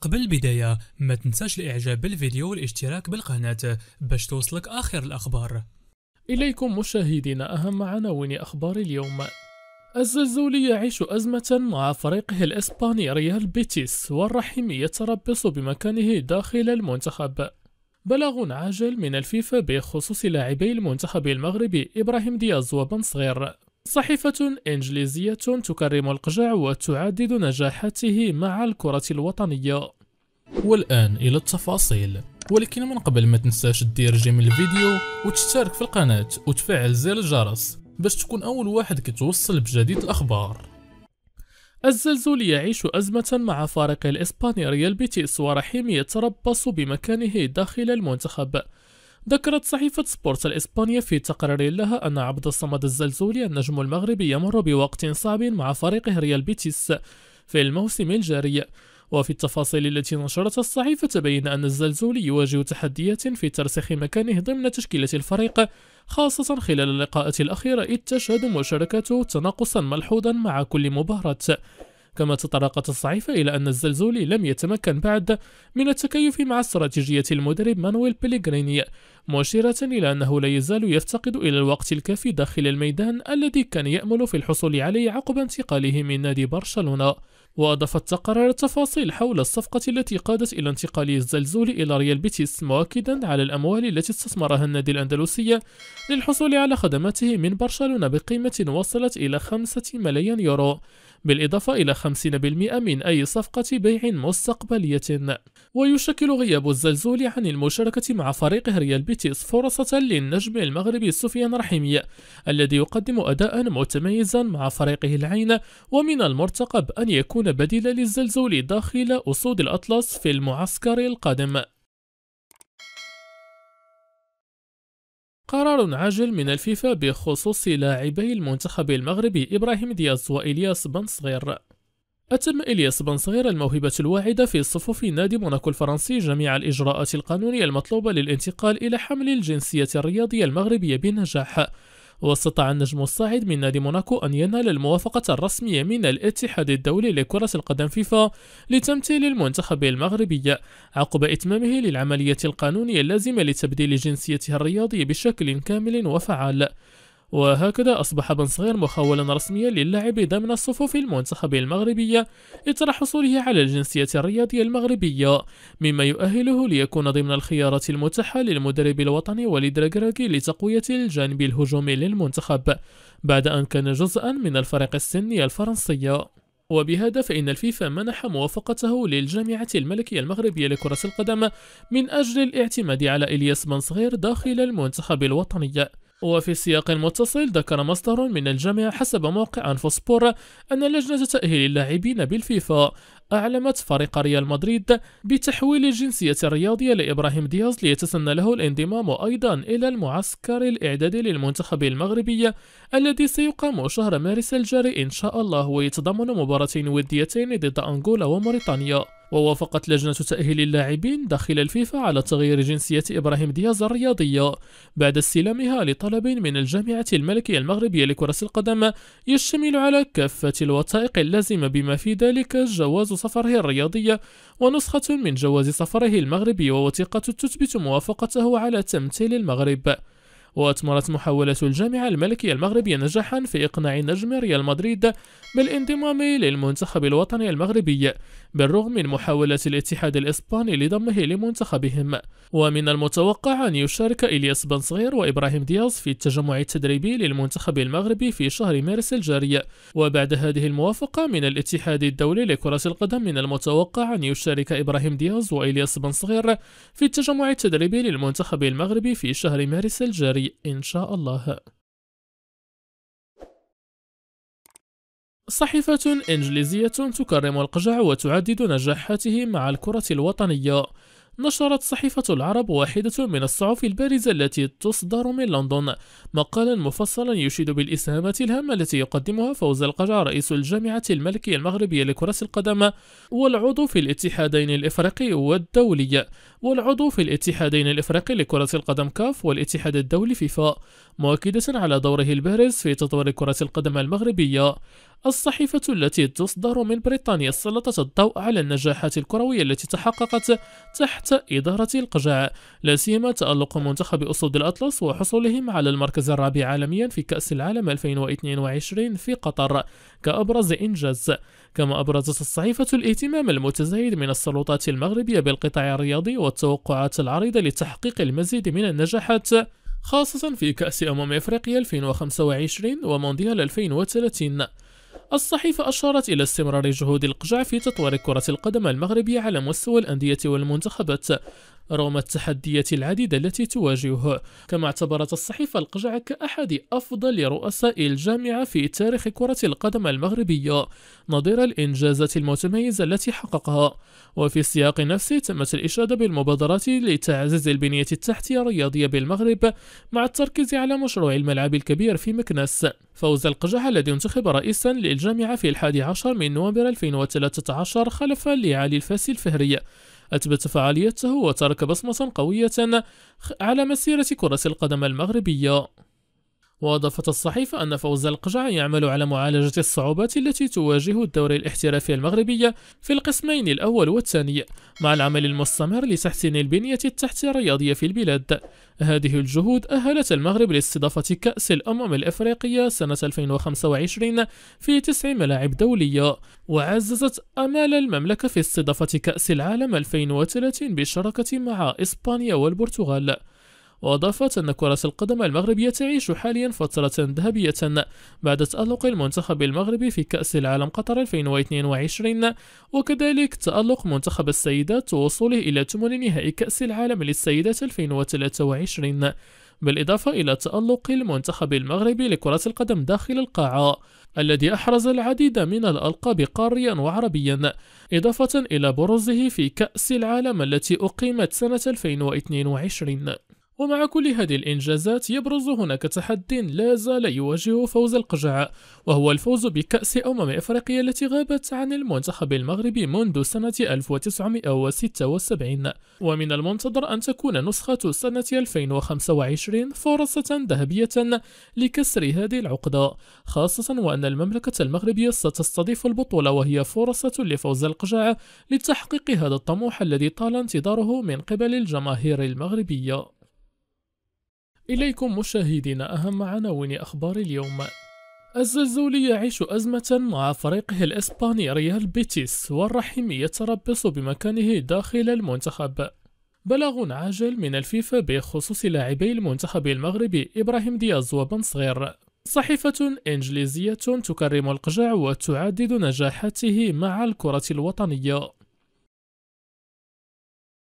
قبل البداية ما تنساش الاعجاب بالفيديو والاشتراك بالقناة باش توصلك اخر الاخبار اليكم مشاهدينا اهم عناوين اخبار اليوم الزلزولي يعيش أزمة مع فريقه الإسباني ريال بيتيس والرحيم يتربص بمكانه داخل المنتخب بلاغ عاجل من الفيفا بخصوص لاعبي المنتخب المغربي إبراهيم دياز وبن صغير صحيفة إنجليزية تكرم القجع وتعدد نجاحاته مع الكرة الوطنية والآن إلى التفاصيل ولكن من قبل ما تنساش تدير جيم الفيديو وتشترك في القناة وتفعل زر الجرس باش تكون أول واحد كتوصل بجديد الأخبار الزلزول يعيش أزمة مع فريق الإسباني ريال بيتيس ورحيم يتربص بمكانه داخل المنتخب ذكرت صحيفة سبورت الإسبانية في تقرير لها أن عبد الصمد الزلزولي النجم المغربي يمر بوقت صعب مع فريقه ريال بيتيس في الموسم الجاري وفي التفاصيل التي نشرتها الصحيفة تبين أن الزلزولي يواجه تحديات في ترسيخ مكانه ضمن تشكيلة الفريق خاصة خلال اللقاءات الأخيرة إذ تشهد مشاركته تناقصا ملحوظا مع كل مباراة كما تطرقت الصحيفة إلى أن الزلزولي لم يتمكن بعد من التكيف مع استراتيجية المدرب مانويل بيليغريني مشيرة إلى أنه لا يزال يفتقد إلى الوقت الكافي داخل الميدان الذي كان يأمل في الحصول عليه عقب انتقاله من نادي برشلونة وأضافت تقرير التفاصيل حول الصفقة التي قادت إلى انتقال الزلزول إلى ريال بيتيس مؤكدا على الأموال التي استثمرها النادي الأندلسي للحصول على خدماته من برشلونة بقيمة وصلت إلى 5 ملايين يورو بالإضافة إلى 50% من أي صفقة بيع مستقبلية ويشكل غياب الزلزول عن المشاركة مع فريقه ريال بيتيس فرصة للنجم المغربي سفيان رحيمي الذي يقدم أداء متميزا مع فريقه العين ومن المرتقب أن يكون بديلا للزلزول داخل أسود الأطلس في المعسكر القادم قرار عاجل من الفيفا بخصوص لاعبي المنتخب المغربي إبراهيم دياز وإلياس بن صغير أتم إلياس بن صغير الموهبة الواعدة في صفوف نادي موناكو الفرنسي جميع الإجراءات القانونية المطلوبة للانتقال إلى حمل الجنسية الرياضية المغربية بنجاح واستطاع النجم الصاعد من نادي موناكو أن ينال الموافقة الرسمية من الاتحاد الدولي لكرة القدم فيفا لتمثيل المنتخب المغربي عقب إتمامه للعملية القانونية اللازمة لتبديل جنسيته الرياضية بشكل كامل وفعال وهكذا أصبح بن صغير مخولا رسميا للاعب ضمن الصفوف المنتخب المغربية إثر حصوله على الجنسية الرياضية المغربية مما يؤهله ليكون ضمن الخيارات المتاحة للمدرب الوطني وليد راكراكي لتقوية الجانب الهجومي للمنتخب بعد أن كان جزءا من الفريق السني الفرنسي وبهذا فإن الفيفا منح موافقته للجامعة الملكية المغربية لكرة القدم من أجل الاعتماد على إلياس بن صغير داخل المنتخب الوطني وفي سياق متصل ذكر مصدر من الجامعة حسب موقع أنفسبور أن لجنة تأهيل اللاعبين بالفيفا أعلمت فريق ريال مدريد بتحويل الجنسية الرياضية لإبراهيم دياز ليتسنى له الانضمام أيضا إلى المعسكر الإعدادي للمنتخب المغربي الذي سيقام شهر مارس الجاري إن شاء الله ويتضمن مباراتين وديتين ضد أنغولا وموريتانيا ووافقت لجنة تأهيل اللاعبين داخل الفيفا على تغيير جنسية إبراهيم دياز الرياضية بعد استلامها لطلب من الجامعة الملكية المغربية لكرة القدم يشتمل على كافة الوثائق اللازمة بما في ذلك جواز سفره الرياضية ونسخة من جواز سفره المغربي ووثيقة تثبت موافقته على تمثيل المغرب وأثمرت محاولات الجامعة الملكية المغربية نجاحا في إقناع نجم ريال مدريد بالانضمام للمنتخب الوطني المغربي بالرغم من محاولات الاتحاد الإسباني لضمه لمنتخبهم ومن المتوقع أن يشارك إلياس بن صغير وإبراهيم دياز في التجمع التدريبي للمنتخب المغربي في شهر مارس الجاري وبعد هذه الموافقة من الاتحاد الدولي لكرة القدم من المتوقع أن يشارك إبراهيم دياز وإلياس بن صغير في التجمع التدريبي للمنتخب المغربي في شهر مارس الجاري الجاري إن شاء الله صحيفة إنجليزية تكرم القجع وتعدد نجاحاته مع الكرة الوطنية نشرت صحيفة العرب واحدة من الصحف البارزة التي تصدر من لندن مقالا مفصلا يشيد بالإسهامات الهامة التي يقدمها فوز القجع رئيس الجامعة الملكية المغربية لكرة القدم والعضو في الاتحادين الإفريقي والدولي والعضو في الاتحادين الإفريقي لكرة القدم كاف والاتحاد الدولي فيفا مؤكدة على دوره البارز في تطوير كرة القدم المغربية الصحيفة التي تصدر من بريطانيا سلطت الضوء على النجاحات الكروية التي تحققت تحت إدارة القجع لا سيما تألق منتخب أسود الأطلس وحصولهم على المركز الرابع عالميا في كأس العالم 2022 في قطر كأبرز إنجاز كما أبرزت الصحيفة الاهتمام المتزايد من السلطات المغربية بالقطاع الرياضي والتوقعات العريضة لتحقيق المزيد من النجاحات خاصة في كأس أمم إفريقيا 2025 ومونديال 2030 الصحيفة أشارت إلى استمرار جهود القجع في تطوير كرة القدم المغربية على مستوى الأندية والمنتخبات رغم التحديات العديدة التي تواجهه كما اعتبرت الصحيفة القجع كأحد أفضل رؤساء الجامعة في تاريخ كرة القدم المغربية نظير الإنجازات المتميزة التي حققها وفي السياق نفسه تمت الإشادة بالمبادرات لتعزيز البنية التحتية الرياضية بالمغرب مع التركيز على مشروع الملعب الكبير في مكنس فوز القجح الذي انتخب رئيسا للجامعة في الحادي عشر من نوفمبر 2013 خلفا لعلي الفاسي الفهري أثبت فعاليته وترك بصمة قوية على مسيرة كرة القدم المغربية وأضافت الصحيفة أن فوز القجع يعمل على معالجة الصعوبات التي تواجه الدوري الاحترافي المغربي في القسمين الأول والثاني مع العمل المستمر لتحسين البنية التحتية الرياضية في البلاد هذه الجهود أهلت المغرب لاستضافة كأس الأمم الأفريقية سنة 2025 في تسع ملاعب دولية وعززت أمال المملكة في استضافة كأس العالم 2030 بالشراكة مع إسبانيا والبرتغال وأضافت أن كرة القدم المغربية تعيش حاليا فترة ذهبية بعد تألق المنتخب المغربي في كأس العالم قطر 2022 وكذلك تألق منتخب السيدات ووصوله إلى ثمن نهائي كأس العالم للسيدات 2023 بالإضافة إلى تألق المنتخب المغربي لكرة القدم داخل القاعة الذي أحرز العديد من الألقاب قاريا وعربيا إضافة إلى بروزه في كأس العالم التي أقيمت سنة 2022 ومع كل هذه الإنجازات يبرز هناك تحد لا زال يواجه فوز القجع وهو الفوز بكأس أمم إفريقيا التي غابت عن المنتخب المغربي منذ سنة 1976 ومن المنتظر أن تكون نسخة سنة 2025 فرصة ذهبية لكسر هذه العقدة خاصة وأن المملكة المغربية ستستضيف البطولة وهي فرصة لفوز القجع لتحقيق هذا الطموح الذي طال انتظاره من قبل الجماهير المغربية إليكم مشاهدينا أهم عناوين أخبار اليوم الزلزولي يعيش أزمة مع فريقه الإسباني ريال بيتيس والرحيم يتربص بمكانه داخل المنتخب بلاغ عاجل من الفيفا بخصوص لاعبي المنتخب المغربي إبراهيم دياز وبن صغير صحيفة إنجليزية تكرم القجع وتعدد نجاحاته مع الكرة الوطنية